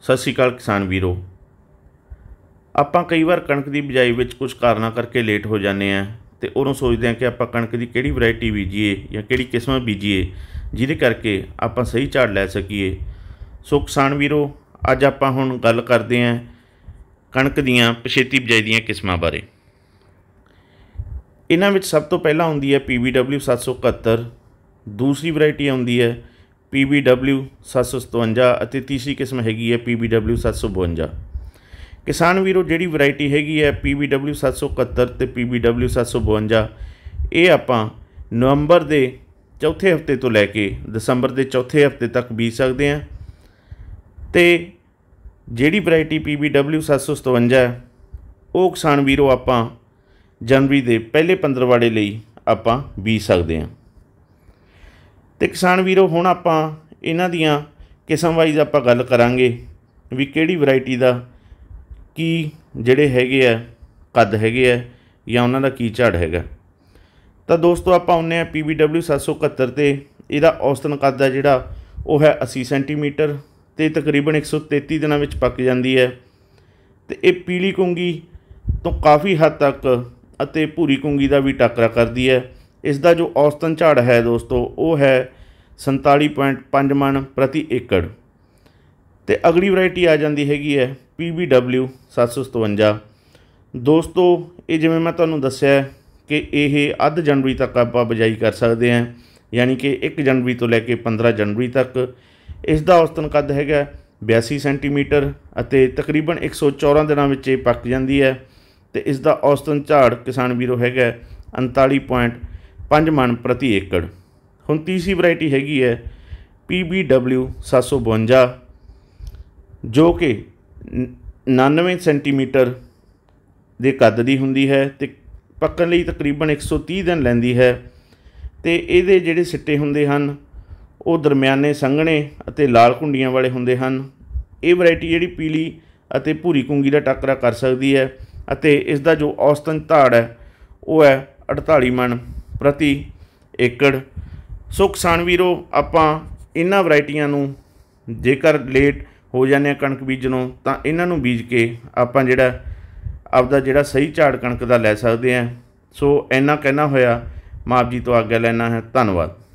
ਸਤਿ ਸ਼੍ਰੀ ਅਕਾਲ ਕਿਸਾਨ ਵੀਰੋ ਆਪਾਂ ਕਈ ਵਾਰ ਕਣਕ ਦੀ ਬਿਜਾਈ ਵਿੱਚ ਕੁਝ ਕਾਰਨਾਂ ਕਰਕੇ ਲੇਟ ਹੋ ਜਾਂਦੇ ਆ ਤੇ ਉਹਨੂੰ ਸੋਚਦੇ ਆ ਕਿ ਆਪਾਂ ਕਣਕ ਦੀ ਕਿਹੜੀ ਵੈਰਾਈਟੀ ਬੀਜੀਏ ਜਾਂ ਕਿਹੜੀ ਕਿਸਮ ਬੀਜੀਏ ਜਿਹਦੇ ਕਰਕੇ ਆਪਾਂ ਸਹੀ ਝਾੜ ਲੈ ਸਕੀਏ ਸੋ ਕਿਸਾਨ ਵੀਰੋ ਅੱਜ ਆਪਾਂ ਹੁਣ ਗੱਲ ਕਰਦੇ ਆ ਕਣਕ ਦੀਆਂ ਪਛੇਤੀ ਬਿਜਾਈ ਦੀਆਂ ਕਿਸਮਾਂ ਬਾਰੇ ਇਹਨਾਂ ਵਿੱਚ ਸਭ ਤੋਂ ਪਹਿਲਾਂ ਆਉਂਦੀ ਹੈ PBW 771 ਦੂਸਰੀ ਵੈਰਾਈਟੀ ਆਉਂਦੀ ਹੈ PBW 757 ਅਤੇ ਤੀਸਰੀ ਕਿਸਮ ਹੈਗੀ ਹੈ PBW 752 ਕਿਸਾਨ ਵੀਰੋ ਜਿਹੜੀ ਵੈਰਾਈਟੀ ਹੈਗੀ ਹੈ PBW 771 ਤੇ PBW 752 ਇਹ ਆਪਾਂ ਨਵੰਬਰ ਦੇ ਚੌਥੇ ਹਫਤੇ ਤੋਂ ਲੈ ਕੇ ਦਸੰਬਰ ਦੇ ਚੌਥੇ ਹਫਤੇ ਤੱਕ ਬੀਜ ਸਕਦੇ ਆ ਤੇ ਜਿਹੜੀ ਵੈਰਾਈਟੀ PBW 757 ਉਹ ਕਿਸਾਨ ਵੀਰੋ ਆਪਾਂ ਜਨਵਰੀ ਦੇ ਪਹਿਲੇ 15 ਵਾੜੇ ਲਈ ਆਪਾਂ ਬੀਜ ਸਕਦੇ ਆ ਤੇ ਕਿਸਾਨ ਵੀਰੋ ਹੁਣ ਆਪਾਂ ਇਹਨਾਂ ਦੀਆਂ ਕਿਸਮ ਵਾਈਜ਼ ਆਪਾਂ ਗੱਲ ਕਰਾਂਗੇ ਵੀ ਕਿਹੜੀ ਵੈਰਾਈਟੀ ਦਾ ਕੀ ਜਿਹੜੇ ਹੈਗੇ ਆ ਕੱਦ ਹੈਗੇ ਆ ਜਾਂ ਉਹਨਾਂ ਦਾ ਕੀ ਝਾੜ ਹੈਗਾ ਤਾਂ ਦੋਸਤੋ ਆਪਾਂ ਉਹਨੇ ਆ PBW 771 ਤੇ ਇਹਦਾ ਔਸਤਨ ਕੱਦ ਆ ਜਿਹੜਾ ਉਹ ਹੈ 80 ਸੈਂਟੀਮੀਟਰ ਤੇ ਤਕਰੀਬਨ 133 ਦਿਨਾਂ ਵਿੱਚ ਪੱਕ ਜਾਂਦੀ ਹੈ ਤੇ ਇਹ ਪੀਲੀ ਕੁੰਗੀ ਤੋਂ ਕਾਫੀ ਹੱਦ ਤੱਕ ਅਤੇ ਭੂਰੀ ਕੁੰਗੀ ਦਾ ਵੀ ਟੱਕਰਾ ਕਰਦੀ ਹੈ ਇਸ ਦਾ ਜੋ ਔਸਤਨ ਝਾੜ ਹੈ ਦੋਸਤੋ ਉਹ ਹੈ 47.5 ਮਣ ਪ੍ਰਤੀ ਏਕੜ ਤੇ ਅਗਲੀ ਵੈਰਾਈਟੀ ਆ ਜਾਂਦੀ ਹੈਗੀ ਹੈ PBW 757 ਦੋਸਤੋ ਇਹ ਜਿਵੇਂ ਮੈਂ ਤੁਹਾਨੂੰ ਦੱਸਿਆ ਕਿ ਇਹ ਅੱਧ ਜਨਵਰੀ ਤੱਕ ਆਪਾਂ ਬਜਾਈ ਕਰ ਸਕਦੇ ਹਾਂ ਯਾਨੀ ਕਿ 1 ਜਨਵਰੀ ਤੋਂ ਲੈ ਕੇ 15 ਜਨਵਰੀ ਤੱਕ ਇਸ ਦਾ ਔਸਤਨ ਕੱਦ ਹੈਗਾ 82 ਸੈਂਟੀਮੀਟਰ ਅਤੇ ਤਕਰੀਬਨ 114 ਦਿਨਾਂ ਵਿੱਚ ਇਹ ਪੱਕ ਜਾਂਦੀ ਹੈ ਤੇ ਇਸ ਦਾ ਔਸਤਨ ਝਾੜ ਕਿਸਾਨ ਵੀਰੋ ਹੈਗਾ 39. 5 ਮਣ ਪ੍ਰਤੀ ਏਕੜ ਹੁਣ ਤੀਸਰੀ ਵੈਰਾਈਟੀ ਹੈਗੀ ਹੈ PBW 752 ਜੋ ਕਿ 99 ਸੈਂਟੀਮੀਟਰ ਦੇ ਕੱਦ ਦੀ ਹੁੰਦੀ ਹੈ ਤੇ ਪੱਕਣ ਲਈ ਤਕਰੀਬਨ 130 ਦਿਨ ਲੈਂਦੀ ਹੈ ਤੇ ਇਹਦੇ ਜਿਹੜੇ ਸਿੱਟੇ ਹੁੰਦੇ ਹਨ ਉਹ ਦਰਮਿਆਨੇ ਸੰਘਣੇ ਅਤੇ ਲਾਲ ਕੁੰਡੀਆਂ ਵਾਲੇ ਹੁੰਦੇ ਹਨ ਇਹ ਵੈਰਾਈਟੀ ਜਿਹੜੀ ਪੀਲੀ ਅਤੇ ਭੂਰੀ ਕੁੰਗੀ ਦਾ ਟੱਕਰਾ ਕਰ ਸਕਦੀ ਹੈ ਅਤੇ ਇਸ ਦਾ ਜੋ ਔਸਤਨ ਧਾੜ ਹੈ ਉਹ ਹੈ 48 ਮਣ ਪ੍ਰਤੀ ਏਕੜ ਸੋ ਕਿਸਾਨ ਵੀਰੋ ਆਪਾਂ ਇਹਨਾਂ ਵੈਰਾਈਟੀਆਂ ਨੂੰ ਜੇਕਰ ਲੇਟ ਹੋ ਜਾਂਦੇ ਆ ਕਣਕ ਬੀਜਣੋਂ ਤਾਂ ਇਹਨਾਂ ਨੂੰ ਬੀਜ ਕੇ ਆਪਾਂ ਜਿਹੜਾ ਆਪਦਾ ਜਿਹੜਾ ਸਹੀ ਝਾੜ ਕਣਕ ਦਾ ਲੈ ਸਕਦੇ ਆ ਸੋ ਇੰਨਾ ਕਹਿਣਾ ਹੋਇਆ ਮਾਪ ਜੀ ਤੋਂ ਅੱਗੇ ਲੈਣਾ ਹੈ ਧੰਨਵਾਦ